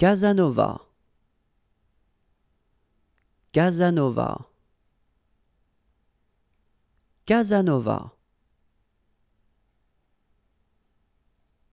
Casanova Casanova Casanova